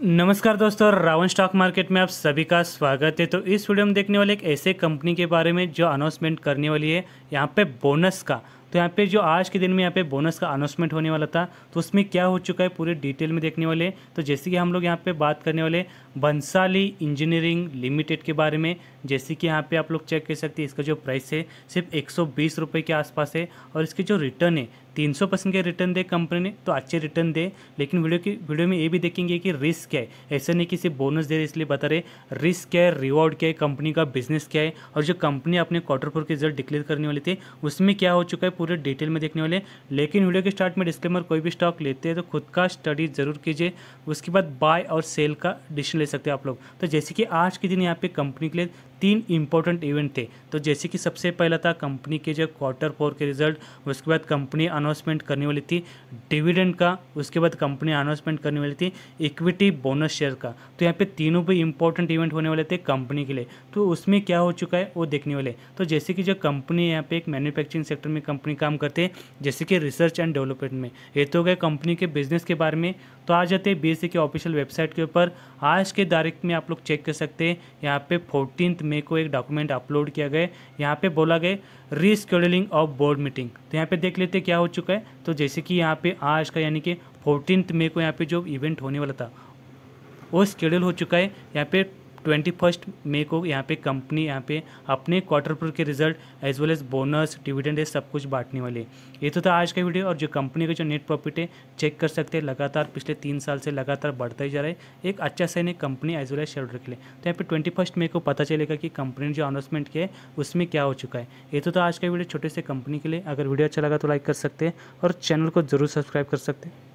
नमस्कार दोस्तों Ravan stock market में आप सभी का स्वागत है तो इस वीडियो में देखने वाले एक ऐसे कंपनी के बारे में जो अनाउंसमेंट करने वाली है यहाँ पे बोनस का तो यहाँ पे जो आज के दिन में यहाँ पे बोनस का अनाउंसमेंट होने वाला था तो उसमें क्या हो चुका है पूरे डिटेल में देखने वाले तो जैसे कि हम लोग यहाँ पे बात करने वाले बंसाली इंजीनियरिंग लिमिटेड के बारे में जैसे कि यहाँ पे आप लोग चेक कर सकते हैं इसका जो प्राइस है सिर्फ एक सौ के आसपास है और इसकी जो रिटर्न है 300 परसेंट के रिटर्न दे कंपनी ने तो अच्छे रिटर्न दे लेकिन वीडियो की वीडियो में ये भी देखेंगे कि रिस्क क्या है ऐसा नहीं कि सिर्फ बोनस दे रहे इसलिए बता रहे रिस्क क्या है रिवॉर्ड क्या है कंपनी का बिजनेस क्या है और जो कंपनी अपने क्वार्टर फोर के रिजल्ट डिक्लेयर करने वाली थी उसमें क्या हो चुका है पूरे डिटेल में देखने वाले लेकिन वीडियो के स्टार्ट में डिस्कलेमर कोई भी स्टॉक लेते हैं तो खुद का स्टडी जरूर कीजिए उसके बाद बाय और सेल का डिसीजन ले सकते हैं आप लोग तो जैसे कि आज के दिन यहाँ पे कंपनी के लिए तीन इंपॉर्टेंट इवेंट थे तो जैसे कि सबसे पहला था कंपनी के जो क्वार्टर फोर के रिजल्ट उसके बाद कंपनी अनाउंसमेंट करने वाली थी डिविडेंड का उसके बाद कंपनी अनाउंसमेंट करने वाली थी इक्विटी बोनस शेयर का तो यहाँ पे तीनों पे इंपॉर्टेंट इवेंट होने वाले थे कंपनी के लिए तो उसमें क्या हो चुका है वो देखने वाले तो जैसे कि जो कंपनी यहाँ पे एक मैन्युफैक्चरिंग सेक्टर में कंपनी काम करते हैं जैसे कि रिसर्च एंड डेवलपमेंट में ये तो गए कंपनी के बिजनेस के बारे में तो आ जाते हैं बी के ऑफिशियल वेबसाइट के ऊपर आज के तारीख में आप लोग चेक कर सकते हैं यहाँ पे फोर्टीन मे को एक डॉक्यूमेंट अपलोड किया गया यहाँ पे बोला गया रीस्केड्यूलिंग ऑफ बोर्ड मीटिंग तो यहाँ पे देख लेते क्या हो चुका है तो जैसे कि यहाँ पे आज का यानी कि फोर्टीन मई को यहाँ पे जो इवेंट होने वाला था वो स्केड्यूल हो चुका है यहाँ पे ट्वेंटी फर्स्ट मे को यहाँ पे कंपनी यहाँ पे अपने क्वार्टर फोर के result as well as bonus dividend सब कुछ बांटने वाली है ये तो था आज का वीडियो और जो कंपनी का जो नेट प्रॉफिट है चेक कर सकते हैं लगातार पिछले तीन साल से लगातार बढ़ता ही जा रहा है एक अच्छा साइन है company as well as share रख ले तो यहाँ पे ट्वेंटी फर्स्ट मे को पता चलेगा कि कंपनी ने जो अनाउंसमेंट किया है उसमें क्या हो चुका है ये तो था आज का वीडियो छोटे से कंपनी के लिए अगर वीडियो अच्छा लगा तो लाइक कर सकते हैं और चैनल को जरूर सब्सक्राइब कर सकते हैं